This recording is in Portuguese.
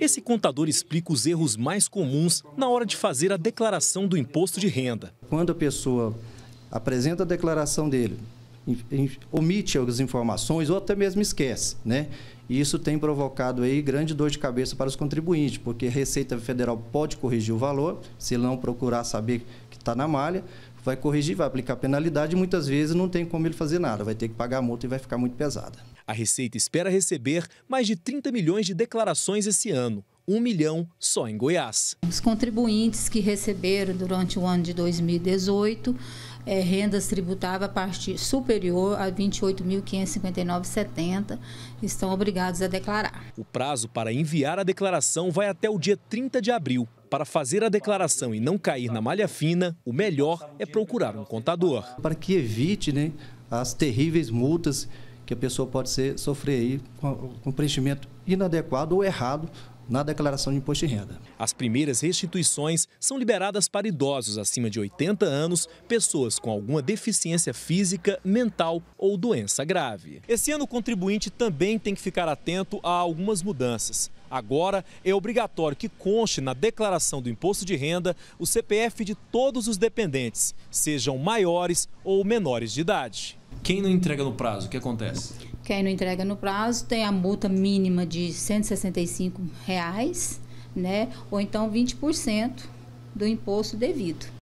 Esse contador explica os erros mais comuns na hora de fazer a declaração do imposto de renda. Quando a pessoa apresenta a declaração dele, omite as informações ou até mesmo esquece, né? E isso tem provocado aí grande dor de cabeça para os contribuintes, porque a Receita Federal pode corrigir o valor, se não procurar saber está na malha, vai corrigir, vai aplicar penalidade e muitas vezes não tem como ele fazer nada, vai ter que pagar a multa e vai ficar muito pesada. A Receita espera receber mais de 30 milhões de declarações esse ano, 1 milhão só em Goiás. Os contribuintes que receberam durante o ano de 2018 é, eh, rendas tributáveis a partir superior a 28.559,70 estão obrigados a declarar. O prazo para enviar a declaração vai até o dia 30 de abril. Para fazer a declaração e não cair na malha fina, o melhor é procurar um contador. Para que evite né, as terríveis multas que a pessoa pode ser, sofrer aí com, com preenchimento inadequado ou errado na declaração de imposto de renda. As primeiras restituições são liberadas para idosos acima de 80 anos, pessoas com alguma deficiência física, mental ou doença grave. Esse ano o contribuinte também tem que ficar atento a algumas mudanças. Agora é obrigatório que conste na declaração do imposto de renda o CPF de todos os dependentes, sejam maiores ou menores de idade. Quem não entrega no prazo, o que acontece? Quem não entrega no prazo tem a multa mínima de R$ 165, reais, né? ou então 20% do imposto devido.